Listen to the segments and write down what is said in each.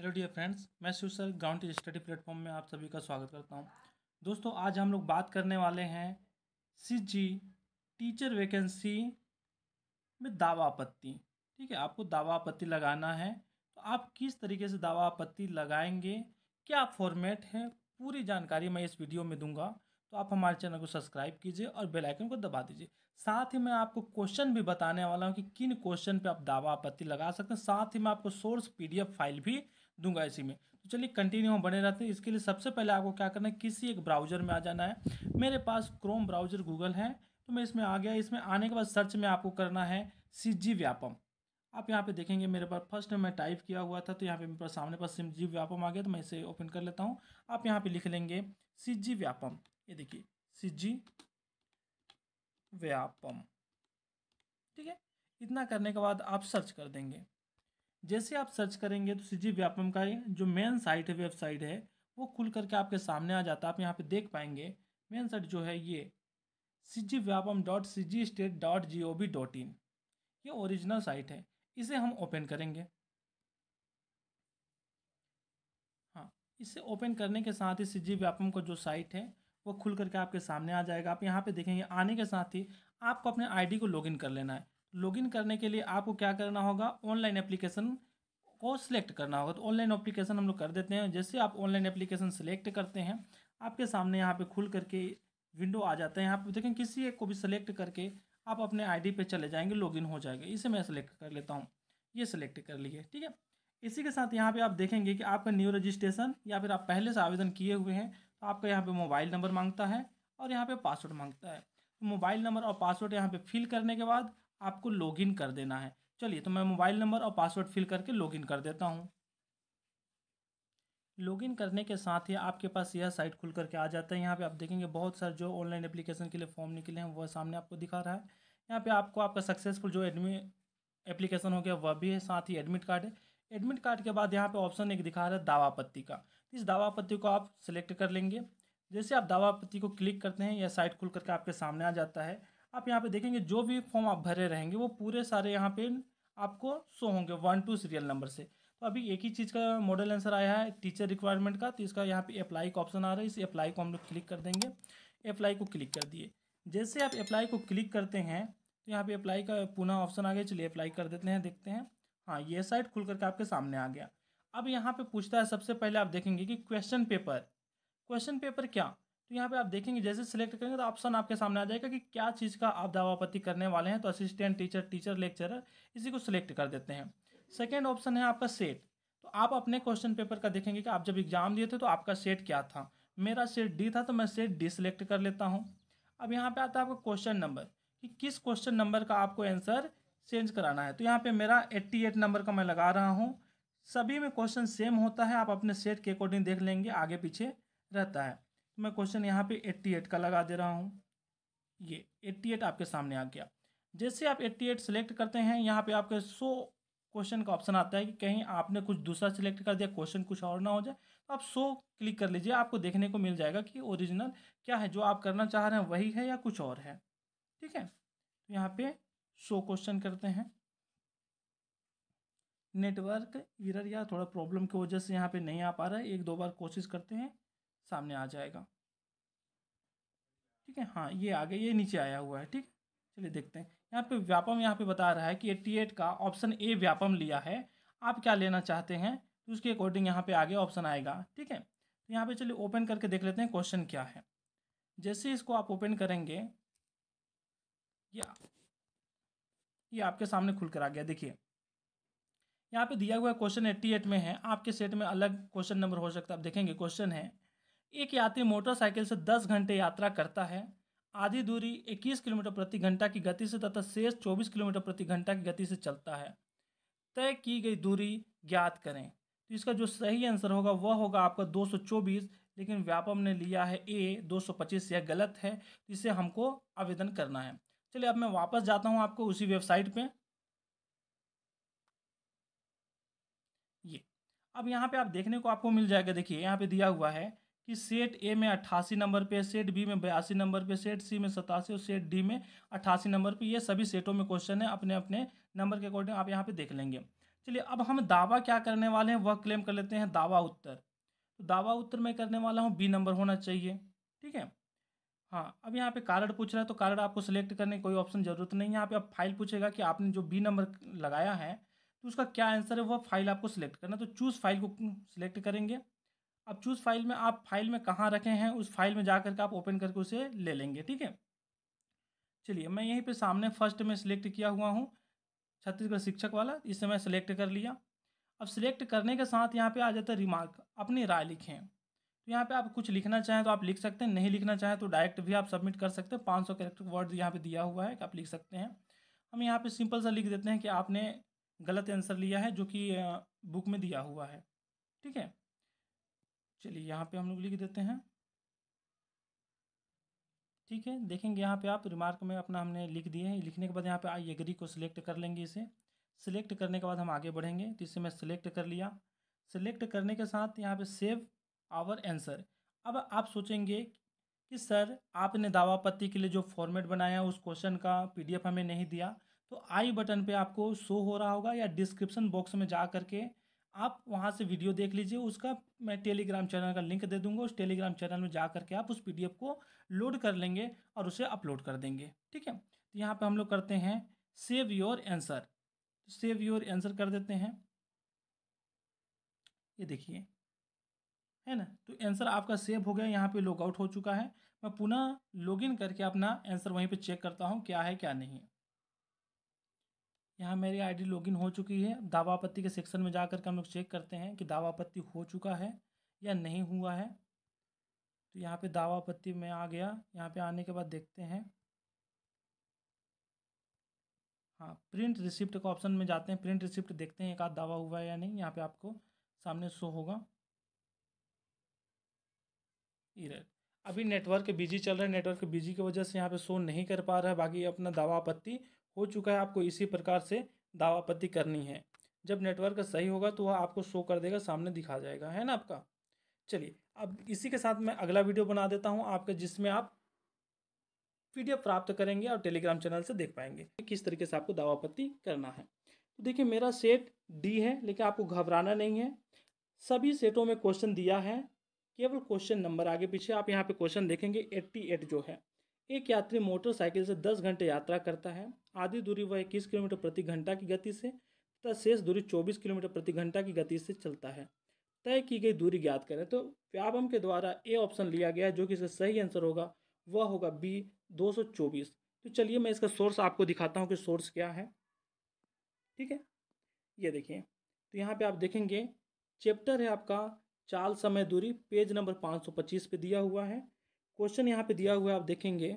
hello dear friends मैं Shiv ground ground study platform में आप सभी का स्वागत करता हूं दोस्तों आज हम लोग बात करने वाले हैं सीजी टीचर वैकेंसी में दावा आपत्ति ठीक है आपको दावा आपत्ति लगाना है तो आप किस तरीके से दावा आपत्ति लगाएंगे क्या फॉर्मेट है पूरी जानकारी मैं इस वीडियो में दूंगा तो आप हमारे चैनल को सब्सक्राइब कीजिए और बेलाइकन को दबा दीजिए साथ ही मैं आपको क्वेश्चन भी बताने वाला हूँ कि किन क्वेश्चन पर आप दावा आपत्ति लगा सकते हैं साथ ही मैं आपको सोर्स पी फाइल भी दूंगा इसी में तो चलिए कंटिन्यू हम बने रहते हैं इसके लिए सबसे पहले आपको क्या करना है किसी एक ब्राउज़र में आ जाना है मेरे पास क्रोम ब्राउज़र गूगल है तो मैं इसमें आ गया इसमें आने के बाद सर्च में आपको करना है सी व्यापम आप यहाँ पे देखेंगे मेरे पास फर्स्ट में टाइप किया हुआ था तो यहाँ पे मेरे पास सामने पास सिम जी व्यापम आ गया तो मैं इसे ओपन कर लेता हूँ आप यहाँ पे लिख लेंगे सी जी व्यापम ये देखिए सी जी व्यापम ठीक है इतना करने के बाद आप सर्च कर देंगे जैसे आप सर्च करेंगे तो सी व्यापम का जो मेन साइट है वेबसाइट है वो खुल करके आपके सामने आ जाता है आप यहाँ पे देख पाएंगे मेन साइट जो है ये C G Vyapam dot C G state dot G O V dot in ये ओरिजिनल साइट है इसे हम ओपन करेंगे हाँ इसे ओपन करने के साथ ही सी व्यापम का जो साइट है वो खुल करके आपके सामने आ जाएगा आप यहाँ पे देखेंगे आने के साथ ही आपको अपने आईडी को लॉगिन कर लेना है लॉगिन करने के लिए आपको क्या करना होगा ऑनलाइन एप्लीकेशन को सिलेक्ट करना होगा तो ऑनलाइन एप्लीकेशन हम लोग कर देते हैं जैसे आप ऑनलाइन एप्लीकेशन सेलेक्ट करते हैं आपके सामने यहाँ पे खुल करके विंडो आ जाता है यहाँ पे देखें किसी एक को भी सिलेक्ट करके आप अपने आईडी पे चले जाएंगे लॉगिन हो जाएंगे इसे मैं सिलेक्ट कर लेता हूँ ये सिलेक्ट कर लिए ठीक है इसी के साथ यहाँ पर आप देखेंगे कि आपका न्यू रजिस्ट्रेशन या फिर आप पहले से आवेदन किए हुए हैं तो आपका यहाँ पर मोबाइल नंबर मांगता है और यहाँ पर पासवर्ड मांगता है तो मोबाइल नंबर और पासवर्ड यहाँ पर फिल करने के बाद आपको लॉगिन कर देना है चलिए तो मैं मोबाइल नंबर और पासवर्ड फिल करके लॉगिन कर देता हूँ लॉगिन करने के साथ ही आपके पास यह साइट खुल करके आ जाता है यहाँ पे आप देखेंगे बहुत सारे जो ऑनलाइन एप्लीकेशन के लिए फॉर्म निकले हैं वह सामने आपको दिखा रहा है यहाँ पे आपको आपका सक्सेसफुल जो एडमि एप्लीकेशन हो गया वह भी है साथ ही एडमिट कार्ड है एडमिट कार्ड के बाद यहाँ पर ऑप्शन एक दिखा रहा है दावा पत्ती का तो इस दावा पत्ती को आप सिलेक्ट कर लेंगे जैसे आप दावा पत्ती को क्लिक करते हैं यह साइट खुल करके आपके सामने आ जाता है आप यहाँ पे देखेंगे जो भी फॉर्म आप भरे रहेंगे वो पूरे सारे यहाँ पे आपको शो होंगे वन टू सीरियल नंबर से तो अभी एक ही चीज़ का मॉडल आंसर आया है टीचर रिक्वायरमेंट का तो इसका यहाँ पे अप्लाई का ऑप्शन आ रहा है इस अप्लाई को हम लोग क्लिक कर देंगे अप्लाई को क्लिक कर दिए जैसे आप अप्लाई को क्लिक करते हैं तो यहाँ पर अप्लाई का पुनः ऑप्शन आ गया चलिए अप्लाई कर देते हैं देखते हैं हाँ ये साइट खुल करके आपके सामने आ गया अब यहाँ पर पूछता है सबसे पहले आप देखेंगे कि क्वेश्चन पेपर क्वेश्चन पेपर क्या तो यहाँ पे आप देखेंगे जैसे सिलेक्ट करेंगे तो ऑप्शन आपके सामने आ जाएगा कि क्या चीज़ का आप दावापत्ति करने वाले हैं तो असिस्टेंट टीचर टीचर लेक्चरर इसी को सिलेक्ट कर देते हैं सेकेंड ऑप्शन है आपका सेट तो आप अपने क्वेश्चन पेपर का देखेंगे कि आप जब एग्ज़ाम दिए थे तो आपका सेट क्या था मेरा सेट डी था तो मैं सेट डी सिलेक्ट कर लेता हूँ अब यहाँ पर आता है आपका क्वेश्चन नंबर कि किस क्वेश्चन नंबर का आपको आंसर चेंज कराना है तो यहाँ पे मेरा एट नंबर का मैं लगा रहा हूँ सभी में क्वेश्चन सेम होता है आप अपने सेट के अकॉर्डिंग देख लेंगे आगे पीछे रहता है मैं क्वेश्चन यहाँ पे 88 का लगा दे रहा हूँ ये 88 आपके सामने आ गया जैसे आप 88 सिलेक्ट करते हैं यहाँ पे आपके 100 क्वेश्चन का ऑप्शन आता है कि कहीं आपने कुछ दूसरा सिलेक्ट कर दिया क्वेश्चन कुछ और ना हो जाए तो आप 100 क्लिक कर लीजिए आपको देखने को मिल जाएगा कि ओरिजिनल क्या है जो आप करना चाह रहे हैं वही है या कुछ और है ठीक है तो यहाँ पे सो क्वेश्चन करते हैं नेटवर्क इरर या थोड़ा प्रॉब्लम की वजह से यहाँ पे नहीं आ पा रहा है एक दो बार कोशिश करते हैं सामने आ जाएगा ठीक है हाँ ये आगे ये नीचे आया हुआ है ठीक है चलिए देखते हैं यहाँ पे व्यापम यहाँ पे बता रहा है कि एट्टी एट का ऑप्शन ए व्यापम लिया है आप क्या लेना चाहते हैं तो उसके अकॉर्डिंग यहाँ पे आगे ऑप्शन आएगा ठीक है तो यहाँ पे चलिए ओपन करके देख लेते हैं क्वेश्चन क्या है जैसे इसको आप ओपन करेंगे या ये आपके सामने खुल कर आ गया देखिए यहाँ पे दिया हुआ क्वेश्चन एट्टी एट में है आपके सेट में अलग क्वेश्चन नंबर हो सकता है आप देखेंगे क्वेश्चन है एक यात्री मोटरसाइकिल से 10 घंटे यात्रा करता है आधी दूरी 21 किलोमीटर प्रति घंटा की गति से तथा शेष 24 किलोमीटर प्रति घंटा की गति से चलता है तय की गई दूरी ज्ञात करें तो इसका जो सही आंसर होगा वह होगा आपका 224 लेकिन व्यापम ने लिया है ए 225 यह गलत है तो इसे हमको आवेदन करना है चलिए अब मैं वापस जाता हूँ आपको उसी वेबसाइट पर ये अब यहाँ पे आप देखने को आपको मिल जाएगा देखिए यहाँ पर दिया हुआ है कि सेट ए में अट्ठासी नंबर पे सेट बी में बयासी नंबर पे सेट सी में सतासी और सेट डी में अट्ठासी नंबर पे ये सभी सेटों में क्वेश्चन है अपने अपने नंबर के अकॉर्डिंग आप यहाँ पे देख लेंगे चलिए अब हम दावा क्या करने वाले हैं वह क्लेम कर लेते हैं दावा उत्तर तो दावा उत्तर मैं करने वाला हूँ बी नंबर होना चाहिए ठीक है हाँ अब यहाँ पे कार्ड पूछ रहा है तो कार्ड आपको सिलेक्ट करने की कोई ऑप्शन जरूरत नहीं है यहाँ पे आप फाइल पूछेगा कि आपने जो बी नंबर लगाया है तो उसका क्या आंसर है वह फाइल आपको सिलेक्ट करना तो चूज़ फाइल को सिलेक्ट करेंगे अब चूज़ फाइल में आप फाइल में कहाँ रखे हैं उस फाइल में जा करके आप ओपन करके उसे ले लेंगे ठीक है चलिए मैं यहीं पे सामने फर्स्ट में सिलेक्ट किया हुआ हूँ छत्तीसगढ़ शिक्षक वाला इसे मैं सिलेक्ट कर लिया अब सिलेक्ट करने के साथ यहाँ पे आ जाता है रिमार्क अपनी राय लिखें तो यहाँ पे आप कुछ लिखना चाहें तो आप लिख सकते हैं नहीं लिखना चाहें तो डायरेक्ट भी आप सबमिट कर सकते हैं पाँच सौ करेक्टर वर्ड यहाँ पे दिया हुआ है कि आप लिख सकते हैं हम यहाँ पे सिंपल सा लिख देते हैं कि आपने गलत आंसर लिया है जो कि बुक में दिया हुआ है ठीक है चलिए यहाँ पे हम लोग लिख देते हैं ठीक है देखेंगे यहाँ पे आप रिमार्क में अपना हमने लिख दिए हैं लिखने के बाद यहाँ पे आई एग्री को सिलेक्ट कर लेंगे इसे सिलेक्ट करने के बाद हम आगे बढ़ेंगे तो इसे मैं सिलेक्ट कर लिया सिलेक्ट करने के साथ यहाँ पे सेव आवर आंसर अब आप सोचेंगे कि सर आपने दावा पत्ति के लिए जो फॉर्मेट बनाया उस क्वेश्चन का पीडीएफ हमें नहीं दिया तो आई बटन पे आपको शो हो रहा होगा या डिस्क्रिप्शन बॉक्स में जा करके आप वहाँ से वीडियो देख लीजिए उसका मैं टेलीग्राम चैनल का लिंक दे दूंगा उस टेलीग्राम चैनल में जा करके आप उस पीडीएफ को लोड कर लेंगे और उसे अपलोड कर देंगे ठीक है तो यहाँ पे हम लोग करते हैं save your answer save your answer कर देते हैं ये देखिए है ना तो आंसर आपका सेव हो गया यहाँ पे लॉग आउट हो चुका है मैं पुनः इन करके अपना आंसर वहीं पे चेक करता हूँ क्या है क्या नहीं है यहाँ मेरी आईडी लॉगिन हो चुकी है दावा आपत्ति के सेक्शन में जा के हम लोग चेक करते हैं कि दावा आपत्ति हो चुका है या नहीं हुआ है तो यहाँ पे दावा आपत्ति में आ गया यहाँ पे आने के बाद देखते हैं हाँ प्रिंट रिसिप्ट का ऑप्शन में जाते हैं प्रिंट रिसिप्ट देखते हैं एक आध दावा हुआ है या नहीं यहाँ पे आपको सामने शो होगा इरर अभी नेटवर्क बिजी चल रहा है नेटवर्क बिजी की वजह से यहाँ पे शो नहीं कर पा रहा है बाकी अपना दावा आपत्ति हो चुका है आपको इसी प्रकार से दावा आपत्ति करनी है जब नेटवर्क सही होगा तो वह आपको शो कर देगा सामने दिखा जाएगा है ना आपका चलिए अब इसी के साथ मैं अगला वीडियो बना देता हूँ आपके जिसमें आप पी प्राप्त करेंगे और टेलीग्राम चैनल से देख पाएंगे किस तरीके से आपको दावा आपत्ति करना है तो देखिए मेरा सेट डी है लेकिन आपको घबराना नहीं है सभी सेटों में क्वेश्चन दिया है केवल क्वेश्चन नंबर आगे पीछे आप यहाँ पे क्वेश्चन देखेंगे 88 जो है एक यात्री मोटरसाइकिल से 10 घंटे यात्रा करता है आधी दूरी वह इक्कीस किलोमीटर प्रति घंटा की गति से तथा शेष दूरी 24 किलोमीटर प्रति घंटा की गति से चलता है तय की गई दूरी ज्ञात करें तो व्यापम के द्वारा ए ऑप्शन लिया गया जो कि इसका सही आंसर होगा वह होगा बी दो तो चलिए मैं इसका सोर्स आपको दिखाता हूँ कि सोर्स क्या है ठीक है ये देखिए तो यहाँ पे आप देखेंगे चैप्टर है आपका चाल समय दूरी पेज नंबर 525 पे दिया हुआ है क्वेश्चन यहाँ पे दिया हुआ है आप देखेंगे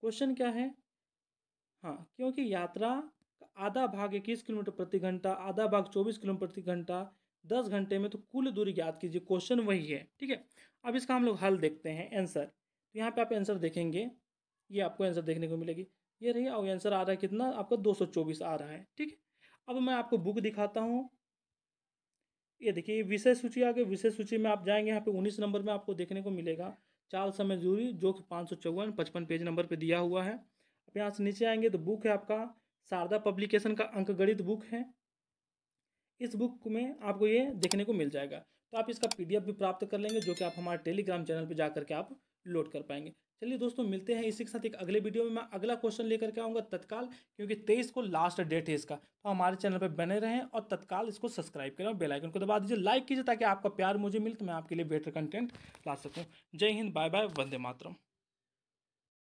क्वेश्चन क्या है हाँ क्योंकि यात्रा का आधा भाग इक्कीस किलोमीटर प्रति घंटा आधा भाग चौबीस किलोमीटर प्रति घंटा दस घंटे में तो कुल दूरी ज्ञात कीजिए क्वेश्चन वही है ठीक है अब इसका हम लोग हल देखते हैं आंसर तो यहाँ पे आप आंसर देखेंगे ये आपको आंसर देखने को मिलेगी ये रही और आंसर आ रहा है कितना आपका दो आ रहा है ठीक है अब मैं आपको बुक दिखाता हूँ ये देखिए विषय सूची आ गई विषय सूची में आप जाएंगे यहाँ पे उन्नीस नंबर में आपको देखने को मिलेगा चार समय जूरी जो कि पाँच सौ चौवन पचपन पेज नंबर पे दिया हुआ है अब यहाँ से नीचे आएंगे तो बुक है आपका शारदा पब्लिकेशन का अंकगणित बुक है इस बुक में आपको ये देखने को मिल जाएगा तो आप इसका पी भी प्राप्त कर लेंगे जो कि आप हमारे टेलीग्राम चैनल पर जा करके आप लोड कर पाएंगे चलिए दोस्तों मिलते हैं इसी के साथ एक अगले वीडियो में मैं अगला क्वेश्चन लेकर के आऊँगा तत्काल क्योंकि तेईस को लास्ट डेट है इसका तो हमारे चैनल पर बने रहें और तत्काल इसको सब्सक्राइब करें और बेलाइकन को दबा दीजिए लाइक कीजिए ताकि आपका प्यार मुझे मिले तो मैं आपके लिए बेटर कंटेंट ला सकूँ जय हिंद बाय बाय वंदे मातरम